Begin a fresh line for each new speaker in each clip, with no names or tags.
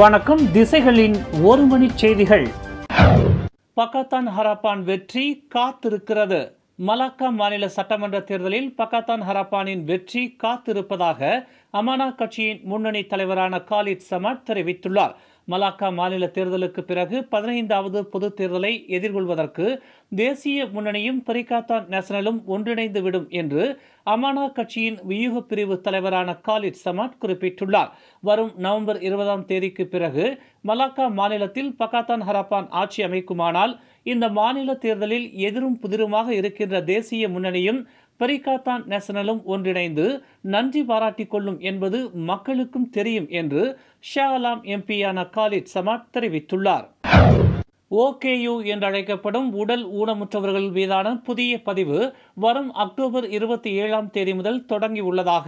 வணக்கம் திசைகளின் ஒரு மணி செய்திகள் பக்காத்தான் ஹராப்பான் வெற்றி காத்திருக்கிறது மலாக்கா மாநில சட்டமன்ற தேர்தலில் பக்காத்தான் ஹராப்பானின் வெற்றி காத்திருப்பதாக அமானா கட்சியின் முன்னணி தலைவரான காலித் சமாட் தெரிவித்துள்ளார் மலாக்கா மாநில தேர்தலுக்கு பிறகு பதினைந்தாவது பொது தேர்தலை எதிர்கொள்வதற்கு தேசிய முன்னணியும் பரிகாத்தான் நேஷனலும் ஒன்றிணைந்து விடும் என்று அமானா கட்சியின் வியூக பிரிவு தலைவரான காலித் சமாட் குறிப்பிட்டுள்ளார் வரும் நவம்பர் இருபதாம் தேதிக்கு பிறகு மலாக்கா மாநிலத்தில் பகாத்தான் ஹராப்பான் ஆட்சி அமைக்குமானால் இந்த மாநில தேர்தலில் எதிரும் புதிருமாக இருக்கின்ற தேசிய முன்னணியும் பெரிகாத்தான் நேஷனலும் ஒன்றிணைந்து நன்றி பாராட்டிக் கொள்ளும் என்பது மக்களுக்கும் தெரியும் என்று ஷாலாம் எம்பியான காலித் சமாத் தெரிவித்துள்ளார் ஓகேயு என்றழைக்கப்படும் உடல் ஊனமுற்றவர்கள் மீதான புதிய பதிவு வரும் அக்டோபர் இருபத்தி ஏழாம் தேதி முதல் தொடங்கியுள்ளதாக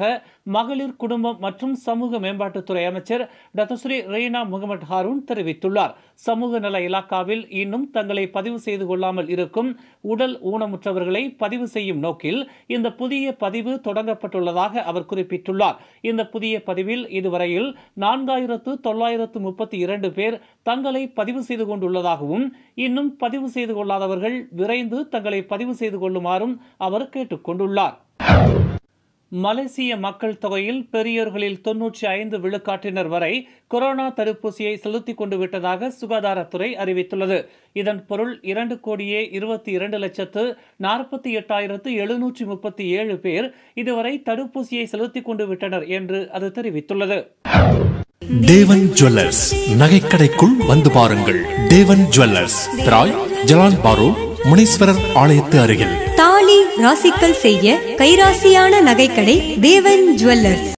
மகளிர் குடும்பம் மற்றும் சமூக மேம்பாட்டுத்துறை அமைச்சர் டத்தஸ்ரீ ரீனா முகமது ஹாரூன் தெரிவித்துள்ளார் சமூக நல இலாக்காவில் இன்னும் தங்களை பதிவு செய்து கொள்ளாமல் இருக்கும் உடல் ஊனமுற்றவர்களை பதிவு செய்யும் நோக்கில் இந்த புதிய பதிவு தொடங்கப்பட்டுள்ளதாக அவர் குறிப்பிட்டுள்ளார் இந்த புதிய பதிவில் இதுவரையில் நான்காயிரத்து தொள்ளாயிரத்து முப்பத்தி இரண்டு பேர் தங்களை பதிவு செய்து கொண்டுள்ளதாகவும் என்றும் இன்னும் பதிவு செய்து கொள்ளாதவர்கள் விரைந்து தங்களை பதிவு செய்து கொள்ளுமாறும் அவர் கேட்டுக் கொண்டுள்ளார் மலேசிய மக்கள் தொகையில் பெரியோர்களில் தொன்னூற்றி ஐந்து விழுக்காட்டினர் வரை கொரோனா தடுப்பூசியை செலுத்திக் கொண்டு விட்டதாக சுகாதாரத்துறை அறிவித்துள்ளது இதன் பொருள் இரண்டு கோடியே இருபத்தி இரண்டு லட்சத்து நாற்பத்தி எட்டாயிரத்து எழுநூற்றி முப்பத்தி ஏழு பேர் இதுவரை தடுப்பூசியை செலுத்திக் கொண்டு விட்டனர் என்று அது தெரிவித்துள்ளது தேவன் ஜுவல்லர்ஸ் நகைக்கடைக்குள் வந்து பாருங்கள் தேவன் ஜுவல்லர்ஸ் பிராய் ஜலான் பாரு முனீஸ்வரர் ஆலயத்து அருகில் தாலி ராசிக்கல் செய்ய கைராசியான நகைக்கடை தேவன் ஜுவல்லர்ஸ்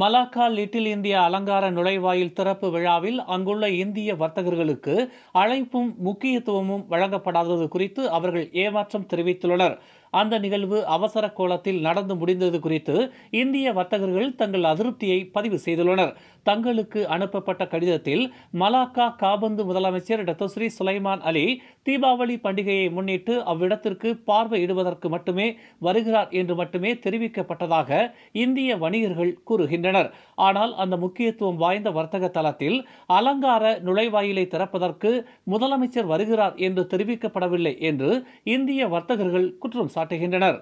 மலாக்கா லிட்டில் இந்தியா அலங்கார நுழைவாயில் திறப்பு விழாவில் அங்குள்ள இந்திய வர்த்தகர்களுக்கு அழைப்பும் முக்கியத்துவமும் வழங்கப்படாதது குறித்து அவர்கள் ஏமாற்றம் தெரிவித்துள்ளனர் அந்த நிகழ்வு அவசர கோலத்தில் நடந்து முடிந்தது குறித்து இந்திய வர்த்தகர்கள் தங்கள் அதிருப்தியை பதிவு செய்துள்ளனர் தங்களுக்கு அனுப்பப்பட்ட கடிதத்தில் மலாக்கா காபந்து முதலமைச்சர் ஸ்ரீ சுலைமான் அலி தீபாவளி பண்டிகையை முன்னிட்டு அவ்விடத்திற்கு பார்வையிடுவதற்கு மட்டுமே வருகிறார் என்று மட்டுமே தெரிவிக்கப்பட்டதாக இந்திய வணிகர்கள் கூறுகின்றனர் ஆனால் அந்த முக்கியத்துவம் வாய்ந்த வர்த்தக தளத்தில் அலங்கார நுழைவாயிலை திறப்பதற்கு முதலமைச்சர் வருகிறார் என்று தெரிவிக்கப்படவில்லை என்று இந்திய வர்த்தகர்கள் குற்றம் சாட்டினார் சாட்டுகின்றனர்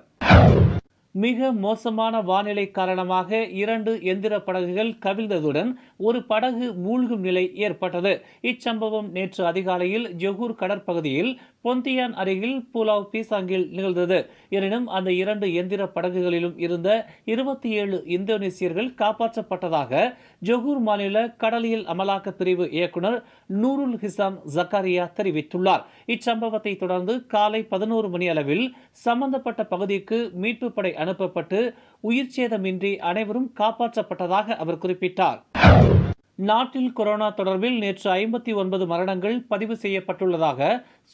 மிக மோசமான வானிலை காரணமாக இரண்டு எந்திர படகுகள் கவிழ்ந்ததுடன் ஒரு படகு மூழ்கும் நிலை ஏற்பட்டது இச்சம்பவம் நேற்று அதிகாலையில் ஜொகூர் கடற்பகுதியில் பொந்தியான் அருகில் புலாவ் பீசாங்கில் நிகழ்ந்தது எனினும் அந்த இரண்டு எந்திர படகுகளிலும் இருந்த இருபத்தி ஏழு இந்தோனேசியர்கள் காப்பாற்றப்பட்டதாக ஜொகூர் மாநில கடலியல் அமலாக்க பிரிவு இயக்குநர் நூருல் ஹிசாம் ஜக்காரியா தெரிவித்துள்ளார் இச்சம்பவத்தை தொடர்ந்து காலை பதினோரு மணி அளவில் சம்பந்தப்பட்ட பகுதிக்கு மீட்பு படை அனுப்பப்பட்டு உயிர் சேதமின்றி அனைவரும் காப்பாற்றப்பட்டதாக அவர் குறிப்பிட்டார் நாட்டில் கொரோனா தொடர்பில் நேற்று ஐம்பத்தி ஒன்பது மரணங்கள் பதிவு செய்யப்பட்டுள்ளதாக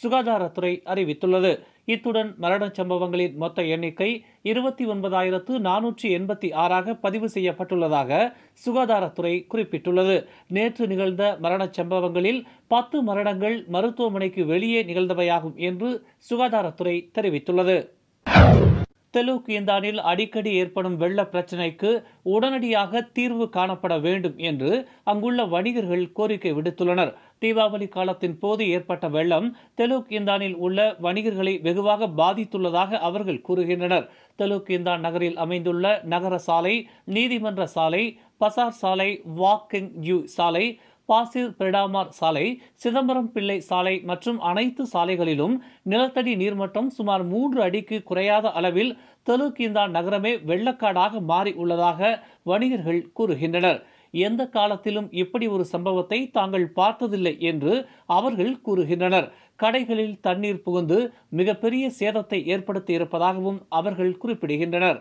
சுகாதாரத்துறை அறிவித்துள்ளது இத்துடன் மரண சம்பவங்களின் மொத்த எண்ணிக்கை இருபத்தி ஒன்பதாயிரத்து நானூற்றி எண்பத்தி ஆறாக பதிவு செய்யப்பட்டுள்ளதாக சுகாதாரத்துறை குறிப்பிட்டுள்ளது நேற்று நிகழ்ந்த மரண சம்பவங்களில் பத்து மரணங்கள் மருத்துவமனைக்கு வெளியே நிகழ்ந்தவையாகும் என்று சுகாதாரத்துறை தெரிவித்துள்ளது தெலுக்கியந்தானில் அடிக்கடி ஏற்படும் வெள்ள பிரச்சினைக்கு உடனடியாக தீர்வு காணப்பட வேண்டும் என்று அங்குள்ள வணிகர்கள் கோரிக்கை விடுத்துள்ளனர் தீபாவளி காலத்தின் போது ஏற்பட்ட வெள்ளம் தெலுக்கியந்தானில் உள்ள வணிகர்களை வெகுவாக பாதித்துள்ளதாக அவர்கள் கூறுகின்றனர் தெலுக்கியந்தான் நகரில் அமைந்துள்ள நகர சாலை நீதிமன்ற சாலை பசார் சாலை வாக்கிங் யூ சாலை பாசிர் பிரிடாமார் சாலை சிதம்பரம் பிள்ளை சாலை மற்றும் அனைத்து சாலைகளிலும் நிலத்தடி நீர்மட்டம் சுமார் மூன்று அடிக்கு குறையாத அளவில் தெலுக்கீந்தா நகரமே வெள்ளக்காடாக மாறி உள்ளதாக வணிகர்கள் கூறுகின்றனர் எந்த காலத்திலும் இப்படி ஒரு சம்பவத்தை தாங்கள் பார்த்ததில்லை என்று அவர்கள் கூறுகின்றனர் கடைகளில் தண்ணீர் புகுந்து மிகப்பெரிய சேதத்தை ஏற்படுத்தி இருப்பதாகவும் அவர்கள் குறிப்பிடுகின்றனர்